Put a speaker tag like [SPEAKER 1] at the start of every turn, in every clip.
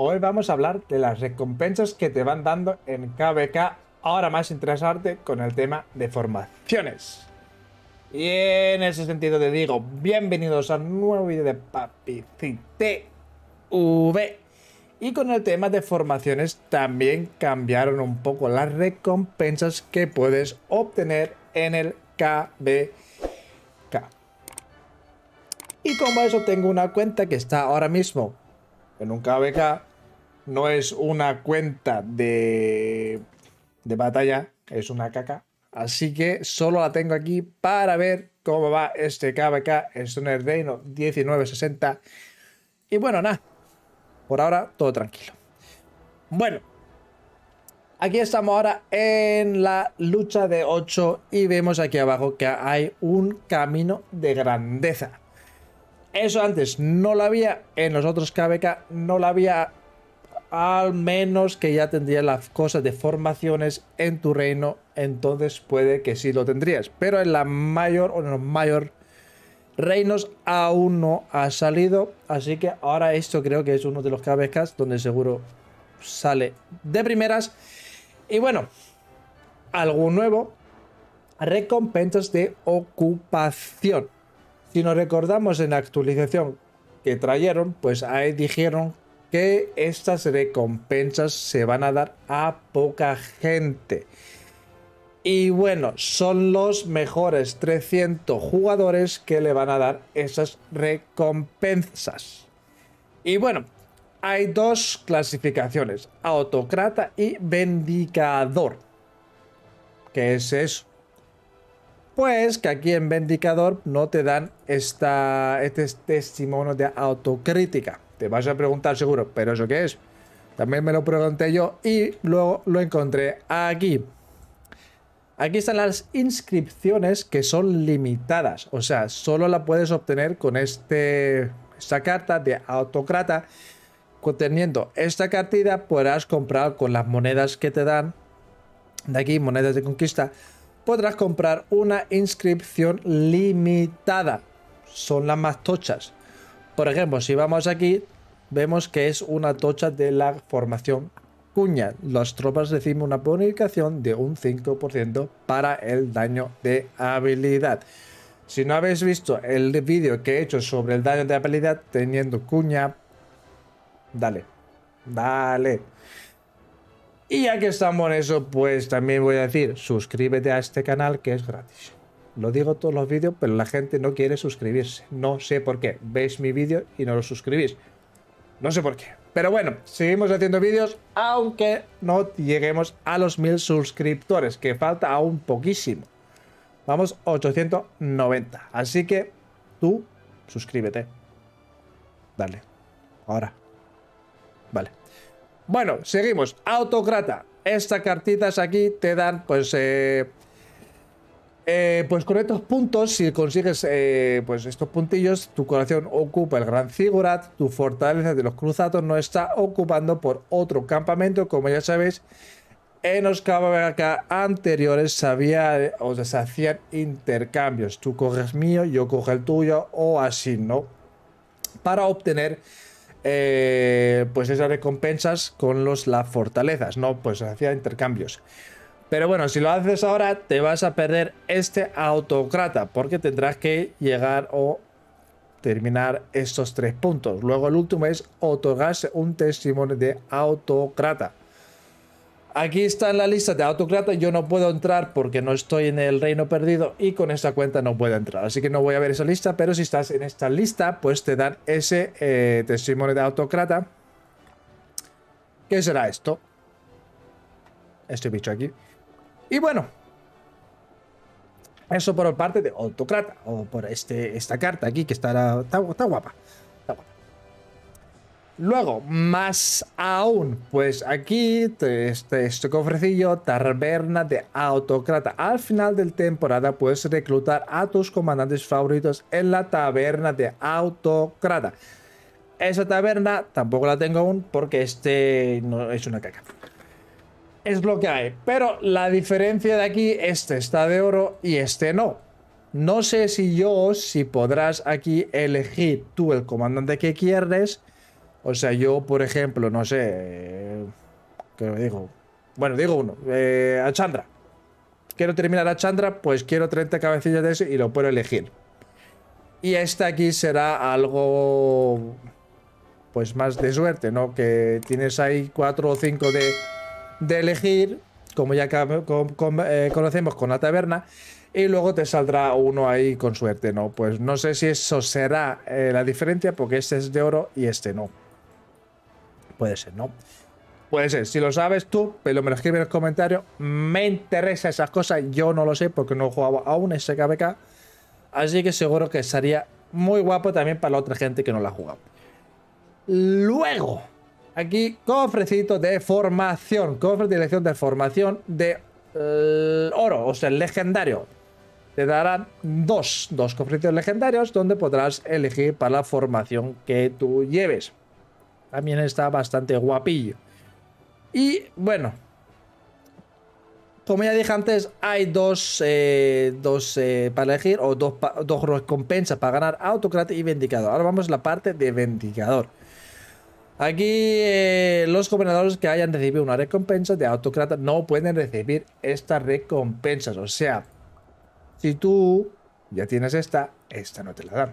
[SPEAKER 1] hoy vamos a hablar de las recompensas que te van dando en KBK, ahora más interesarte con el tema de formaciones. Y en ese sentido te digo, bienvenidos a un nuevo vídeo de Papicite V. Y con el tema de formaciones también cambiaron un poco las recompensas que puedes obtener en el KBK. Y como eso tengo una cuenta que está ahora mismo en un KBK, no es una cuenta de, batalla, es una caca. Así que solo la tengo aquí para ver cómo va este KBK Stoner Dino 1960. Y bueno, nada. Por ahora, todo tranquilo. Bueno. Aquí estamos ahora en la lucha de 8 y vemos aquí abajo que hay un camino de grandeza. Eso antes no lo había, en los otros KBK no lo había al menos que ya tendrías las cosas de formaciones en tu reino, entonces puede que sí lo tendrías. Pero en la mayor o en los mayor reinos aún no ha salido, así que ahora esto creo que es uno de los cabezas donde seguro sale de primeras. Y bueno, algo nuevo, recompensas de ocupación. Si nos recordamos en la actualización que trajeron, pues ahí dijeron que estas recompensas se van a dar a poca gente. Y bueno, son los mejores 300 jugadores que le van a dar esas recompensas. Y bueno, hay dos clasificaciones, autocrata y vendicador. ¿Qué es eso? Pues que aquí en Vendicador no te dan esta, este testimonio de autocrítica. Te vas a preguntar seguro, ¿pero eso que es? También me lo pregunté yo y luego lo encontré aquí. Aquí están las inscripciones que son limitadas. O sea, solo la puedes obtener con este, esta carta de Autocrata. Conteniendo esta cartilla podrás comprar con las monedas que te dan. De aquí, monedas de conquista. Podrás comprar una inscripción limitada. Son las más tochas. Por ejemplo, si vamos aquí, vemos que es una tocha de la formación cuña. Las tropas reciben una bonificación de un 5% para el daño de habilidad. Si no habéis visto el vídeo que he hecho sobre el daño de habilidad teniendo cuña, dale, dale. Y ya que estamos en eso, pues también voy a decir, suscríbete a este canal que es gratis. Lo digo todos los vídeos, pero la gente no quiere suscribirse. No sé por qué. Veis mi vídeo y no lo suscribís. No sé por qué. Pero bueno, seguimos haciendo vídeos, aunque no lleguemos a los mil suscriptores, que falta aún poquísimo. Vamos 890. Así que tú suscríbete. Dale. Ahora. Vale. Bueno, seguimos. Autocrata. Estas cartitas aquí te dan, pues, eh, eh, pues con estos puntos, si consigues eh, pues estos puntillos, tu corazón ocupa el Gran Zigurat, tu fortaleza de los cruzados no está ocupando por otro campamento, como ya sabéis, en los caballeros anteriores sabía, o se hacían intercambios, tú coges mío, yo coge el tuyo, o así, ¿no? Para obtener eh, pues esas recompensas con los, las fortalezas, ¿no? Pues se hacían intercambios. Pero bueno, si lo haces ahora, te vas a perder este autocrata, porque tendrás que llegar o terminar estos tres puntos. Luego el último es otorgarse un testimonio de autocrata. Aquí está la lista de autocrata. yo no puedo entrar porque no estoy en el reino perdido y con esta cuenta no puedo entrar, así que no voy a ver esa lista, pero si estás en esta lista, pues te dan ese eh, testimonio de autocrata. ¿Qué será esto? Este bicho aquí. Y bueno, eso por parte de Autocrata, o por este, esta carta aquí, que está, está, guapa. Luego, más aún, pues aquí este, este cofrecillo, Taberna de Autocrata. Al final de temporada puedes reclutar a tus comandantes favoritos en la Taberna de Autocrata. Esa taberna tampoco la tengo aún porque este no es una caca es lo que hay. Pero la diferencia de aquí, este está de oro y este no. No sé si yo, si podrás aquí elegir tú el comandante que quieres. O sea, yo, por ejemplo, no sé... Eh, ¿Qué me digo? Bueno, digo uno. Eh, a Chandra. Quiero terminar a Chandra, pues quiero 30 cabecillas de ese y lo puedo elegir. Y este aquí será algo... Pues más de suerte, ¿no? Que tienes ahí 4 o 5 de de elegir, como ya eh, conocemos con la taberna, y luego te saldrá uno ahí con suerte, ¿no? Pues no sé si eso será eh, la diferencia, porque este es de oro y este no. Puede ser, ¿no? Puede ser, si lo sabes tú, pero me lo escribe en los comentarios. Me interesa esas cosas, yo no lo sé porque no he jugado aún ese KBK. Así que seguro que estaría muy guapo también para la otra gente que no la ha jugado. Luego, Aquí, cofrecito de formación. Cofre de elección de formación de eh, oro, o sea, legendario. Te darán dos, dos cofrecitos legendarios donde podrás elegir para la formación que tú lleves. También está bastante guapillo. Y bueno, como ya dije antes, hay dos, eh, dos eh, para elegir o dos, recompensas para ganar Autocrat y Vendicador. Ahora vamos a la parte de Vendicador. Aquí eh, los gobernadores que hayan recibido una recompensa de autocrata no pueden recibir estas recompensas. O sea, si tú ya tienes esta, esta no te la dan.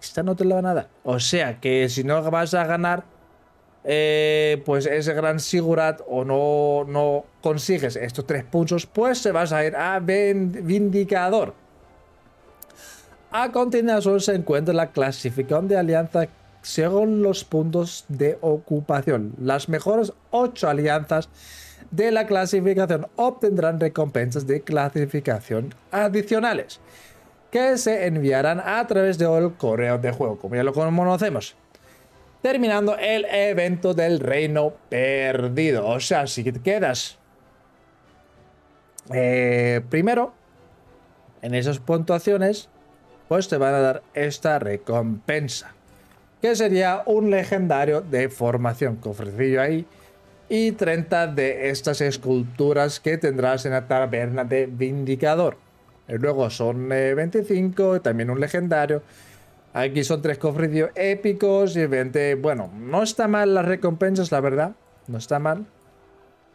[SPEAKER 1] Esta no te la da nada O sea, que si no vas a ganar, eh, pues ese gran Sigurat o no, no consigues estos tres puntos, pues se vas a ir a Vindicador. A continuación se encuentra la clasificación de alianza según los puntos de ocupación. Las mejores 8 alianzas de la clasificación obtendrán recompensas de clasificación adicionales que se enviarán a través del correo de juego, como ya lo conocemos. Terminando el evento del reino perdido. O sea, si te quedas eh, primero en esas puntuaciones, pues te van a dar esta recompensa que sería un legendario de formación. Cofrecillo ahí. Y 30 de estas esculturas que tendrás en la taberna de Vindicador. Eh, luego son 25, eh, también un legendario. Aquí son tres cofrecillos épicos y 20. Bueno, no está mal las recompensas, la verdad. No está mal.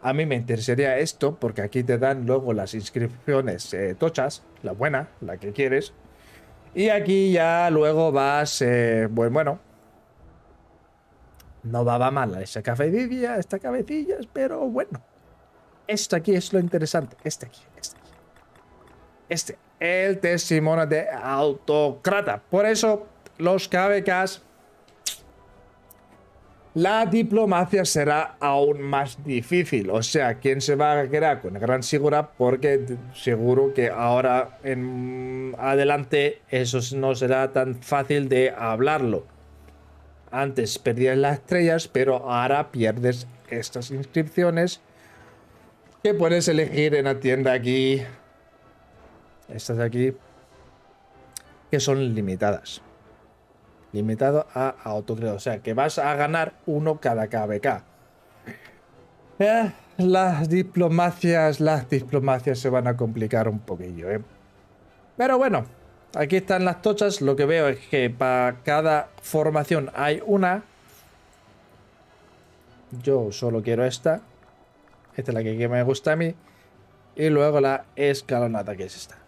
[SPEAKER 1] A mí me interesaría esto porque aquí te dan luego las inscripciones eh, tochas, la buena, la que quieres. Y aquí ya luego vas, bueno, no daba mal esa cabecilla, esta cabecilla, pero bueno. Esto aquí es lo interesante. Este aquí, este aquí. Este, el testimonio de Autocrata. Por eso, los KBKs la diplomacia será aún más difícil. O sea, ¿quién se va a quedar con Gran seguridad, Porque seguro que ahora en adelante eso no será tan fácil de hablarlo. Antes perdías las estrellas, pero ahora pierdes estas inscripciones que puedes elegir en la tienda aquí. Estas de aquí. Que son limitadas. Limitado a autocredo. O sea, que vas a ganar uno cada KBK. Eh, las diplomacias, las diplomacias se van a complicar un poquillo, ¿eh? Pero bueno. Aquí están las tochas. Lo que veo es que para cada formación hay una. Yo solo quiero esta. Esta es la que me gusta a mí. Y luego la escalonata, que es esta.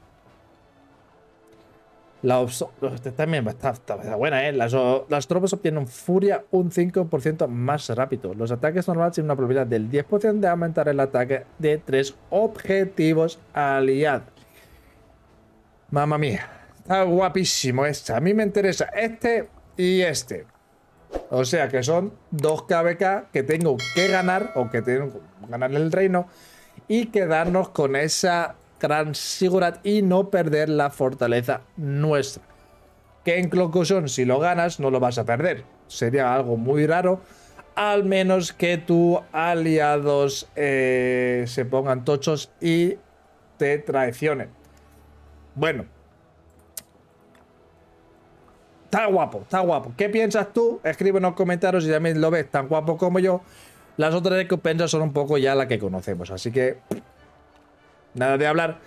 [SPEAKER 1] La esta también está, buena, ¿eh? Las, tropas obtienen furia un 5% más rápido. Los ataques normales tienen una probabilidad del 10% de aumentar el ataque de tres objetivos aliados. Mamma mía. Está guapísimo este. A mí me interesa este y este. O sea que son dos KBK que tengo que ganar o que tengo que ganar el reino y quedarnos con esa Gran y no perder la fortaleza nuestra. Que en son si lo ganas, no lo vas a perder. Sería algo muy raro. Al menos que tus aliados eh, se pongan tochos y te traicionen. Bueno, Está guapo, está guapo. ¿Qué piensas tú? Escribe en los comentarios si también lo ves tan guapo como yo. Las otras recompensas son un poco ya las que conocemos, así que... Nada de hablar.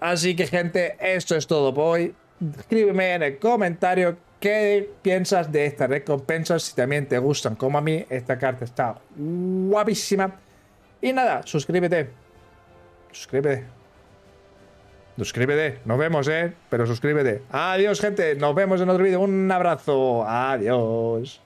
[SPEAKER 1] Así que, gente, esto es todo por hoy. Escríbeme en el comentario qué piensas de estas recompensas, si también te gustan como a mí. Esta carta está guapísima. Y nada, suscríbete. Suscríbete. Suscríbete, nos vemos, ¿eh? Pero suscríbete. Adiós, gente. Nos vemos en otro vídeo. Un abrazo. Adiós.